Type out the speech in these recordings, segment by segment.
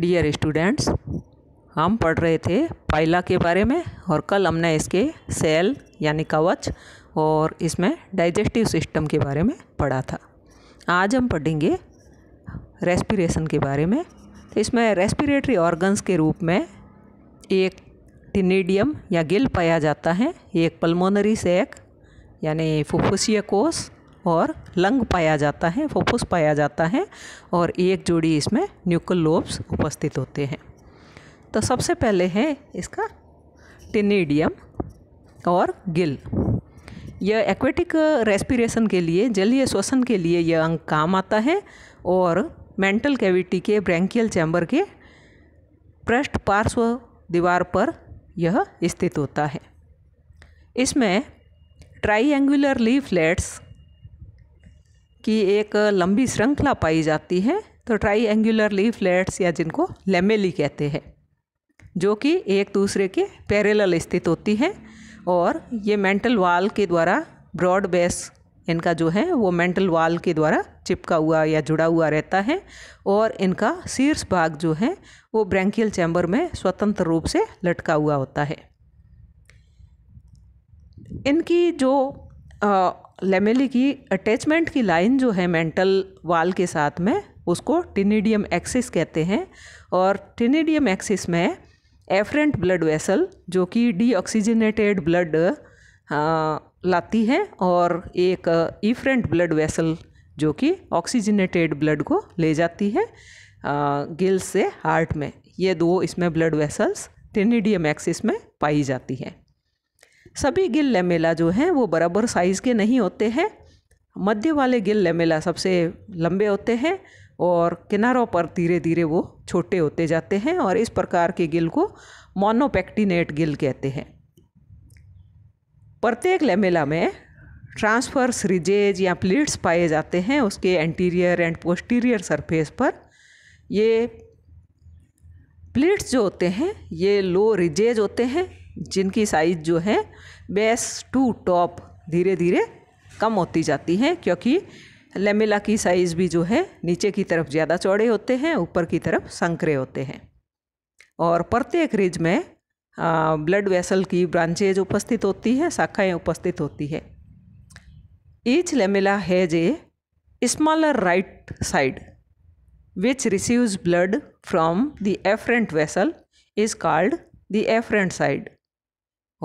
Dear students हम पढ़ रहे थे पाइला के बारे में और कल हमने इसके सेल यानी कवच और इसमें डाइजेस्टिव सिस्टम के बारे में पढ़ा था आज हम पढ़ेंगे रेस्पिरेशन के बारे में तो इसमें रेस्पिरेटरी ऑर्गन्स के रूप में एक टिनेडियम या गिल पाया जाता है एक पल्मोनरी सेक यानी फुफ्फुसीय कोश और लंग पाया जाता है फोफुस पाया जाता है और एक जोड़ी इसमें न्यूकल लोब्स उपस्थित होते हैं तो सबसे पहले है इसका टिनेडियम और गिल यह एक्वेटिक रेस्पिरेशन के लिए जलीय श्वसन के लिए यह अंग काम आता है और मेंटल कैविटी के ब्रैंकियल चैम्बर के पृष्ठ पार्श्व दीवार पर यह स्थित होता है इसमें ट्राइंगुलर लीफलेट्स की एक लंबी श्रृंखला पाई जाती है तो ट्राई एंगुलर लीफलेट्स या जिनको लेमेली कहते हैं जो कि एक दूसरे के पैरेलल स्थित होती हैं और ये मेंटल वाल के द्वारा ब्रॉड बेस इनका जो है वो मेंटल वाल के द्वारा चिपका हुआ या जुड़ा हुआ रहता है और इनका शीर्ष भाग जो है वो ब्रैंकियल चैम्बर में स्वतंत्र रूप से लटका हुआ होता है इनकी जो लेमेली की अटैचमेंट की लाइन जो है मेंटल वाल के साथ में उसको टिनिडियम एक्सिस कहते हैं और टिनिडियम एक्सिस में एफरेंट ब्लड वेसल जो कि डीऑक्सीजनेटेड ब्लड लाती है और एक ईफ्रेंट ब्लड वेसल जो कि ऑक्सीजनेटेड ब्लड को ले जाती है गिल्स से हार्ट में ये दो इसमें ब्लड वेसल्स टेनिडियम एक्सिस में पाई जाती हैं सभी गिल लेमेला जो हैं वो बराबर साइज़ के नहीं होते हैं मध्य वाले गिल लेमेला सबसे लंबे होते हैं और किनारों पर धीरे धीरे वो छोटे होते जाते हैं और इस प्रकार के गिल को मोनोपेक्टिनेट गिल कहते हैं प्रत्येक लेमेला में ट्रांसफर्स रिजेज या प्लीट्स पाए जाते हैं उसके एंटीरियर एंड पोस्टीरियर सरफेस पर ये प्लीट्स जो होते हैं ये लो रिजेज होते हैं जिनकी साइज़ जो है बेस टू टॉप धीरे धीरे कम होती जाती हैं क्योंकि लेमिला की साइज़ भी जो है नीचे की तरफ ज़्यादा चौड़े होते हैं ऊपर की तरफ संकरे होते हैं और प्रत्येक रिज में ब्लड वेसल की ब्रांचेज उपस्थित होती है शाखाएं उपस्थित होती है each lamella has a smaller right side which receives blood from the afferent vessel is called the afferent side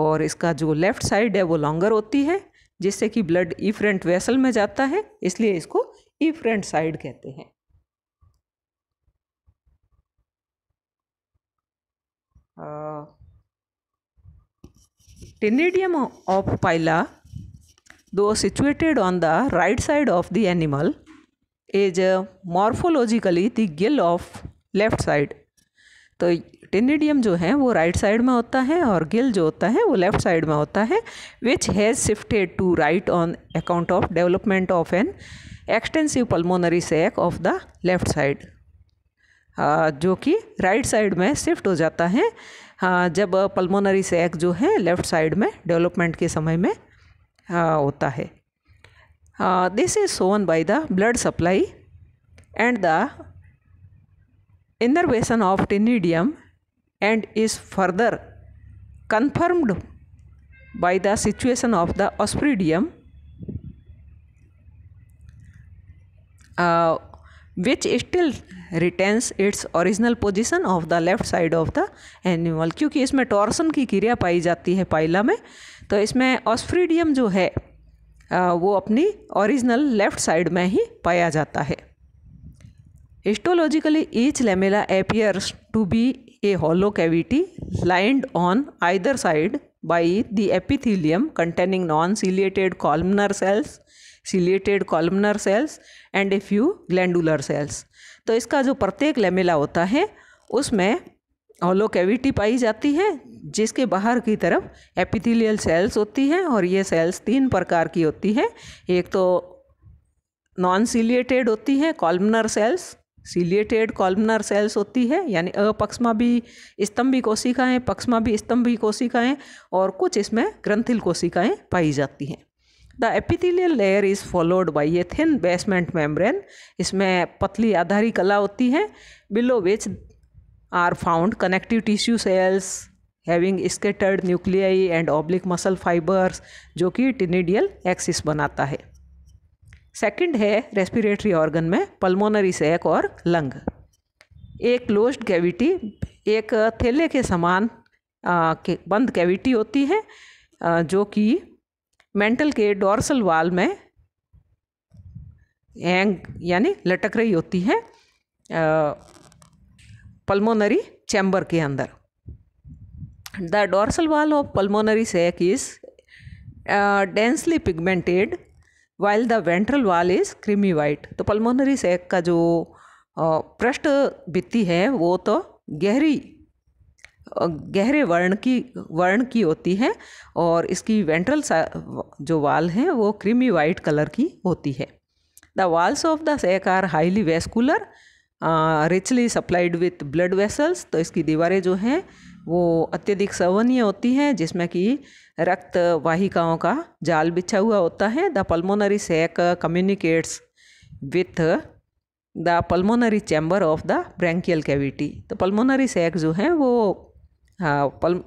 और इसका जो लेफ़्ट साइड है वो लॉन्गर होती है जिससे कि ब्लड ई फ्रंट वेसल में जाता है इसलिए इसको ई फ्रंट साइड कहते हैं टेनेडियम of pila though situated on the right side of the animal is morphologically the gill of left side तो टिनिडियम जो है वो राइट right साइड में होता है और गिल जो होता है वो लेफ्ट साइड में होता है which has shifted to right on account of development of an extensive pulmonary sac of the left side जो कि राइट साइड में शिफ्ट हो जाता है जब पल्मोनरी सेक जो है लेफ्ट साइड में डेवलपमेंट के समय में होता है this is shown by the blood supply and the innervation of tinnidium and is further confirmed by the situation of the ospiridium uh, which still retains its original position of the left side of the animal क्योंकि इसमें torsion की क्रिया पाई जाती है पाइला में तो इसमें ऑस्फ्रीडियम जो है वो अपनी ओरिजिनल लेफ्ट साइड में ही पाया जाता है Histologically, each lamella appears to be a hollow cavity lined on either side by the epithelium containing non-ciliated columnar cells, ciliated columnar cells and a few glandular cells. तो इसका जो प्रत्येक lamella होता है उसमें होलो कैविटी पाई जाती है जिसके बाहर की तरफ एपिथेलियल सेल्स होती हैं और ये सेल्स तीन प्रकार की होती हैं एक तो नॉन सीलिएटेड होती हैं columnar cells ciliated columnar cells होती है यानी अपक्षमा भी स्तंभी कोशिकाएं पक्षमा भी स्तंभी कोशिकाएं और कुछ इसमें ग्रंथिल कोशिकाएं पाई जाती हैं the epithelial layer is followed by a thin basement membrane इसमें पतली आधारी कला होती है below which are found connective tissue cells having scattered nuclei and oblique muscle fibres जो कि टिनिडियल एक्सिस बनाता है सेकंड है रेस्पिरेटरी ऑर्गन में पल्मोनरी सैक और लंग एक क्लोज्ड कैविटी एक थैले के समान आ, के बंद कैविटी होती है आ, जो कि मेंटल के डोर्सल वाल में एंग यानी लटक रही होती है पल्मोनरी चैम्बर के अंदर the dorsal wall of pulmonary sac is densely pigmented while the ventral wall is creamy white तो पल्मोनरी सैक का जो पृष्ठ भित्ति है वो तो गहरी गहरे वर्ण की वर्ण की होती है और इसकी वेंट्रल जो वाल है वो क्रीमी वाइट कलर की होती है the walls of the sac are highly vascular richly supplied with blood vessels तो इसकी दीवारें जो हैं वो अत्यधिक सवनीय होती हैं जिसमें कि रक्त वाहिकाओं का जाल बिछा हुआ होता है the pulmonary sac communicates with the pulmonary chamber of the branchial cavity तो पल्मोनरी सैक जो हैं वो हाँ पल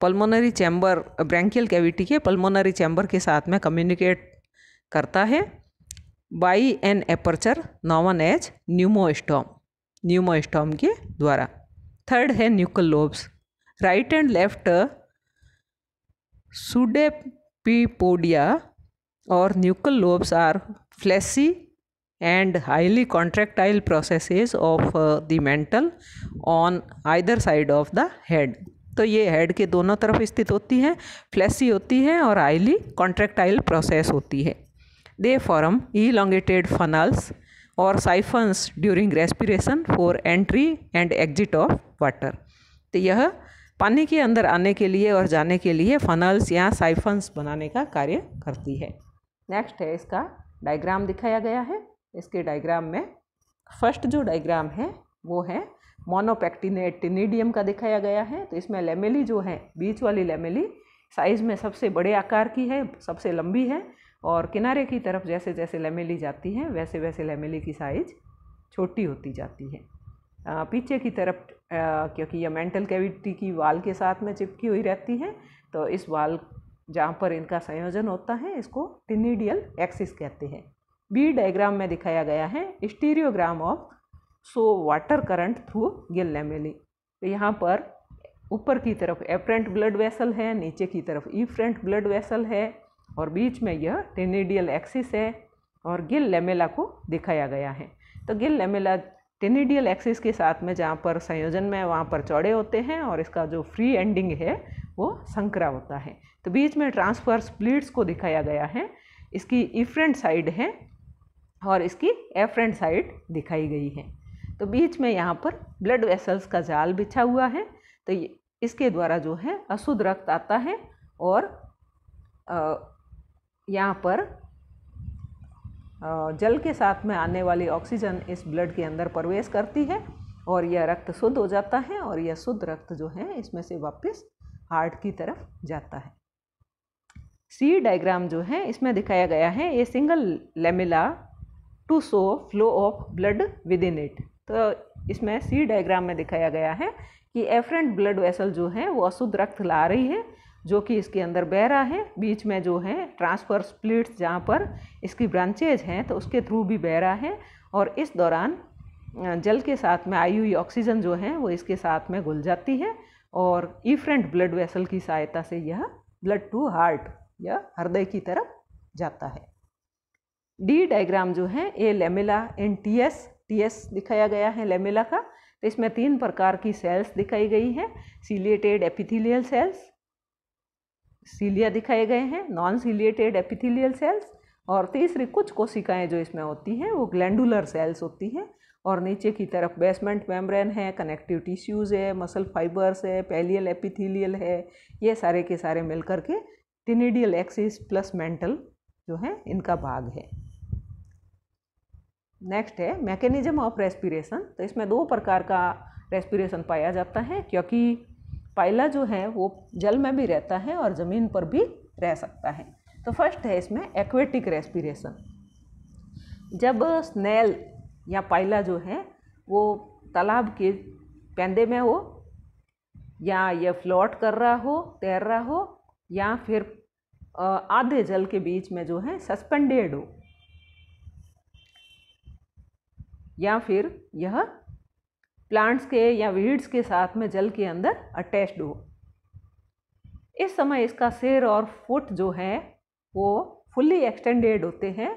पल्मोनरी चैम्बर ब्रैंकियल कैविटी के पल्मोनरी चैम्बर के साथ में कम्युनिकेट करता है by an aperture known as pneumostome pneumostome के द्वारा थर्ड है nuchal lobes right and left pseudepipodia और nuchal lobes are fleshy and highly contractile processes of the mantle on either side of the head तो ये head के दोनों तरफ स्थित होती हैं फ्लैसी होती हैं और हाईली कॉन्ट्रैक्टाइल प्रोसेस होती है दे फॉरम इलॉन्गेटेड फनल्स और siphons during respiration for entry and exit of water तो यह पानी के अंदर आने के लिए और जाने के लिए फनल्स या साइफन्स बनाने का कार्य करती है नेक्स्ट है इसका डायग्राम दिखाया गया है इसके डायग्राम में फर्स्ट जो डायग्राम है वो है मोनोपैक्टिनेटिनीडियम का दिखाया गया है तो इसमें लेमेली जो है बीच वाली लेमेली साइज़ में सबसे बड़े आकार की है सबसे लंबी है और किनारे की तरफ जैसे जैसे लेमेली जाती है वैसे वैसे लेमेली की साइज छोटी होती जाती है आ, पीछे की तरफ आ, क्योंकि यह मेंटल कैविटी की वाल के साथ में चिपकी हुई रहती है तो इस वाल जहाँ पर इनका संयोजन होता है इसको टिनिडियल एक्सिस कहते हैं बी डायग्राम में दिखाया गया है stereogram of so water current through gill lamellae तो यहाँ पर ऊपर की तरफ एफ्रेंट ब्लड वेसल है नीचे की तरफ ई फ्रंट ब्लड वेसल है और बीच में यह टेनिडियल एक्सिस है और गिल लेमेला को दिखाया गया है तो गिल लेमेला टेनिडियल एक्सिस के साथ में जहाँ पर संयोजन में वहाँ पर चौड़े होते हैं और इसका जो फ्री एंडिंग है वो संकरा होता है तो बीच में ट्रांसफर्स ब्लीड्स को दिखाया गया है इसकी इफ्रेंट साइड है और इसकी एफ्रेंट साइड दिखाई गई है तो बीच में यहाँ पर ब्लड वेसल्स का जाल बिछा हुआ है तो इसके द्वारा जो है अशुद्ध रक्त आता है और यहाँ पर जल के साथ में आने वाली ऑक्सीजन इस ब्लड के अंदर प्रवेश करती है और यह रक्त शुद्ध हो जाता है और यह शुद्ध रक्त जो है इसमें से वापस हार्ट की तरफ जाता है सी डायग्राम जो है इसमें दिखाया गया है ये single lamella to show flow of blood within it तो इसमें सी डायग्राम में दिखाया गया है कि एफरेंट ब्लड वेसल जो है वो अशुद्ध रक्त ला रही है जो कि इसके अंदर बह रहा है बीच में जो है ट्रांसफर स्प्लिट्स जहाँ पर इसकी ब्रांचेज हैं तो उसके थ्रू भी बह रहा है और इस दौरान जल के साथ में आई हुई ऑक्सीजन जो है वो इसके साथ में घुल जाती है और ईफ्रेंट ब्लड वेसल की सहायता से यह ब्लड टू हार्ट या हृदय की तरफ जाता है डी डायग्राम जो है a lamella in T S T S दिखाया गया है लेमिला का तो इसमें तीन प्रकार की सेल्स दिखाई गई हैं सीलिएटेड एपिथिलियल सेल्स सीलिया दिखाए गए हैं नॉन सीलिएटेड एपिथेलियल सेल्स और तीसरी कुछ कोशिकाएं जो इसमें होती हैं वो ग्लैंडुलर सेल्स होती हैं और नीचे की तरफ बेसमेंट मेम्ब्रेन है कनेक्टिव टिश्यूज़ है मसल फाइबर्स है पैलियल एपिथेलियल है ये सारे के सारे मिलकर के टिनिडियल एक्सिस प्लस मेंटल जो है इनका भाग है नेक्स्ट है मैकेनिज्म ऑफ रेस्पिरेशन तो इसमें दो प्रकार का रेस्पिरेशन पाया जाता है क्योंकि पाइला जो है वो जल में भी रहता है और ज़मीन पर भी रह सकता है तो फर्स्ट है इसमें एक्वेटिक रेस्पिरेशन जब स्नेल या पाइला जो है वो तालाब के पैंदे में हो या यह फ्लोट कर रहा हो तैर रहा हो या फिर आधे जल के बीच में जो है सस्पेंडेड हो या फिर यह प्लांट्स के या वीड्स के साथ में जल के अंदर अटैच्ड हो इस समय इसका सिर और फुट जो है वो फुल्ली एक्सटेंडेड होते हैं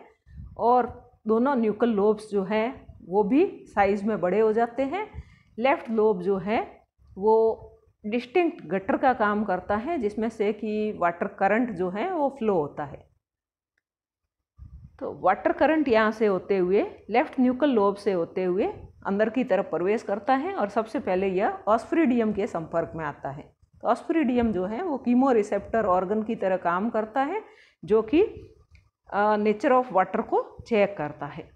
और दोनों न्यूकल लोब्स जो हैं वो भी साइज़ में बड़े हो जाते हैं लेफ़्ट लोब जो है वो डिस्टिंक्ट गटर का काम करता है जिसमें से कि वाटर करंट जो है वो फ्लो होता है तो वाटर करंट यहाँ से होते हुए लेफ़्ट न्यूकल लोब से होते हुए अंदर की तरफ प्रवेश करता है और सबसे पहले यह ऑस्फ्रीडियम के संपर्क में आता है तो ऑस्फ्रीडियम जो है वो कीमो रिसेप्टर ऑर्गन की तरह काम करता है जो कि नेचर ऑफ वाटर को चेक करता है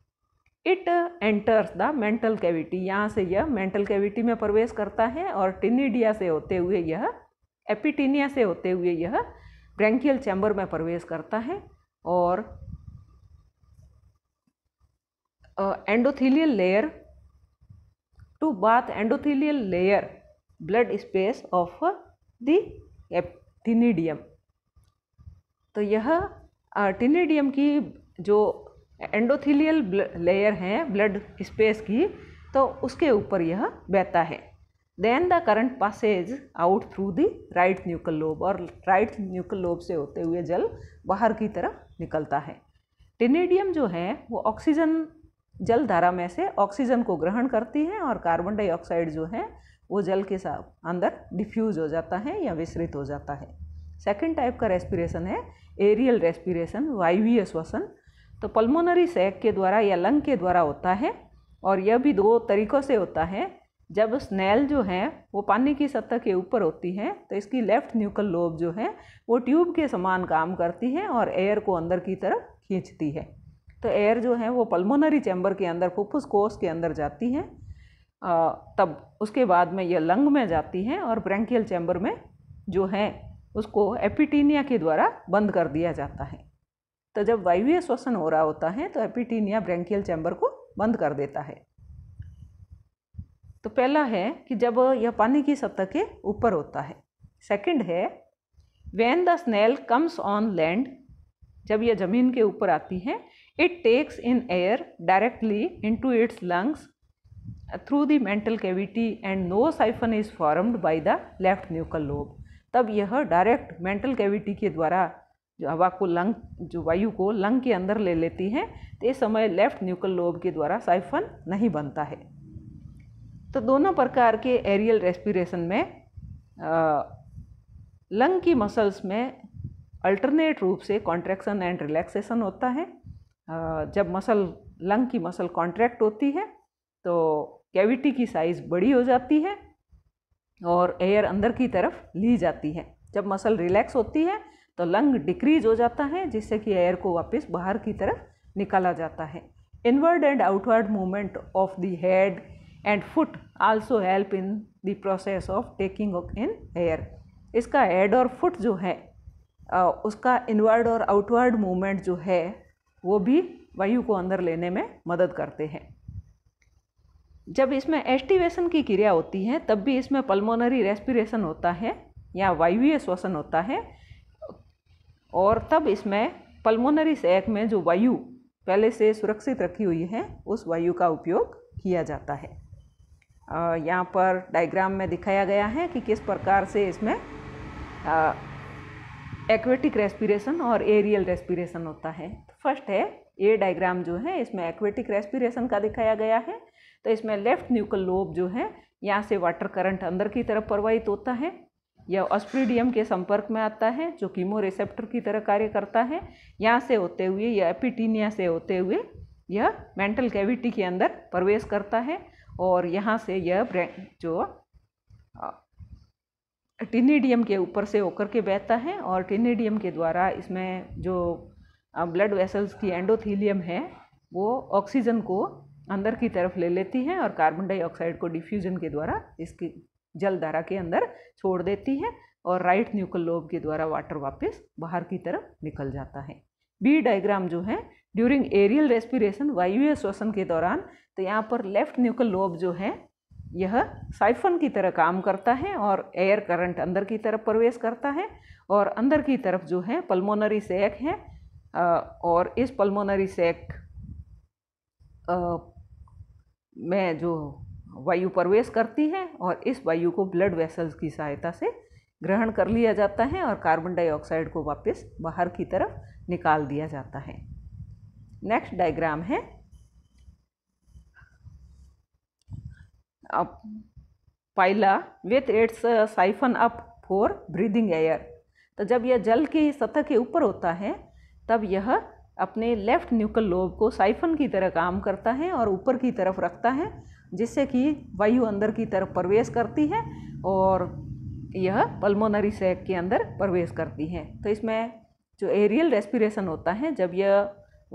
it enters the mantle cavity यहाँ से यह मेंटल कैविटी में प्रवेश करता है और टिनिडिया से होते हुए यह एपिटिनिया से होते हुए यह ब्रैंकियल चैम्बर में प्रवेश करता है और endothelial layer to bathe endothelial layer blood space of the तो यह टिनीडियम की जो एंडोथीलियल लेयर हैं ब्लड स्पेस की तो उसके ऊपर यह बहता है then the current passes out through the right nuchal lobe और राइट न्यूकल लोब से होते हुए जल बाहर की तरफ निकलता है टिनेडियम जो है वो ऑक्सीजन जल धारा में से ऑक्सीजन को ग्रहण करती है और कार्बन डाइऑक्साइड जो है वो जल के साथ अंदर डिफ्यूज हो जाता है या विसरित हो जाता है सेकेंड टाइप का रेस्पिरेशन है एरियल रेस्पिरेशन वायवीय श्वसन तो पल्मोनरी सैक के द्वारा या लंग के द्वारा होता है और यह भी दो तरीक़ों से होता है जब स्नेल जो है वो पानी की सतह के ऊपर होती है तो इसकी लेफ्ट न्यूकल लोब जो है वो ट्यूब के समान काम करती है और एयर को अंदर की तरफ खींचती है तो एयर जो है वो पल्मोनरी चैम्बर के अंदर फुफ्फुस कोस के अंदर जाती है तब उसके बाद में यह लंग में जाती है और ब्रैंकियल चैम्बर में जो है उसको एपिटीनिया के द्वारा बंद कर दिया जाता है तो जब वायवीय श्वसन हो रहा होता है तो एपिटीनिया ब्रैंकियल चैम्बर को बंद कर देता है तो पहला है कि जब यह पानी की सतह के ऊपर होता है सेकंड है when the snail comes on land जब यह ज़मीन के ऊपर आती है It takes in air directly into its lungs uh, through the mental cavity and no siphon is formed by the left nuchal lobe. तब यह डायरेक्ट मेंटल कैविटी के द्वारा जो हवा को लंग जो वायु को लंग के अंदर ले लेती है तो इस समय लेफ्ट न्यूकल लोब के द्वारा साइफन नहीं बनता है तो दोनों प्रकार के एरियल रेस्पिरेशन में आ, लंग की मसल्स में अल्टरनेट रूप से कॉन्ट्रैक्शन एंड रिलैक्सेशन होता है जब मसल लंग की मसल कॉन्ट्रैक्ट होती है तो कैविटी की साइज़ बड़ी हो जाती है और एयर अंदर की तरफ ली जाती है जब मसल रिलैक्स होती है तो लंग डिक्रीज हो जाता है जिससे कि एयर को वापस बाहर की तरफ निकाला जाता है inward and outward movement of the head and foot also help in the process of taking in air इसका हेड और फुट जो है उसका इनवर्ड और आउटवर्ड मूवमेंट जो है वो भी वायु को अंदर लेने में मदद करते हैं जब इसमें एस्टिवेशन की क्रिया होती है तब भी इसमें पल्मोनरी रेस्पिरेशन होता है या वायुवीय श्वसन होता है और तब इसमें पल्मोनरी सैक में जो वायु पहले से सुरक्षित रखी हुई है उस वायु का उपयोग किया जाता है यहाँ पर डायग्राम में दिखाया गया है कि किस प्रकार से इसमें एक्वेटिक रेस्पिरेशन और एरियल रेस्पिरेशन होता है फर्स्ट है ये डायग्राम जो है इसमें एक्वेटिक रेस्पिरेशन का दिखाया गया है तो इसमें लेफ्ट न्यूकल लोब जो है यहाँ से वाटर करंट अंदर की तरफ प्रवाहित होता है यह ऑस्प्रीडियम के संपर्क में आता है जो कीमो रिसेप्टर की तरह कार्य करता है यहाँ से होते हुए या एपिटीनिया से होते हुए यह मेंटल कैविटी के अंदर प्रवेश करता है और यहाँ से यह जो टिनीडियम के ऊपर से होकर के बहता है और टिनेडियम के द्वारा इसमें जो ब्लड वेसल्स की एंडोथीलियम है वो ऑक्सीजन को अंदर की तरफ ले लेती हैं और कार्बन डाइऑक्साइड को डिफ्यूजन के द्वारा इसकी जल धारा के अंदर छोड़ देती है और राइट न्यूक्ल लोब के द्वारा वाटर वापस बाहर की तरफ निकल जाता है बी डायग्राम जो है ड्यूरिंग एरियल रेस्पिरेशन वायु श्वसन के दौरान तो यहाँ पर लेफ्ट न्यूक्ल लोब जो है यह साइफन की तरह काम करता है और एयर करंट अंदर की तरफ प्रवेश करता है और अंदर की तरफ जो है पल्मोनरी सेक है और इस पल्मोनरी सेक में जो वायु प्रवेश करती है और इस वायु को ब्लड वेसल्स की सहायता से ग्रहण कर लिया जाता है और कार्बन डाइऑक्साइड को वापस बाहर की तरफ निकाल दिया जाता है नेक्स्ट डायग्राम है अब Pila with its siphon up for breathing air तो जब यह जल की सतह के ऊपर होता है तब यह अपने लेफ़्ट न्यूकल लोब को साइफन की तरह काम करता है और ऊपर की तरफ रखता है जिससे कि वायु अंदर की तरफ प्रवेश करती है और यह पल्मोनरी सैक के अंदर प्रवेश करती है तो इसमें जो एरियल रेस्पिरेशन होता है जब यह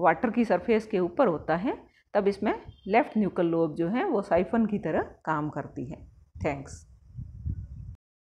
वाटर की सरफेस के ऊपर होता है तब इसमें लेफ़्ट न्यूकल लोब जो है वो साइफन की तरह काम करती है थैंक्स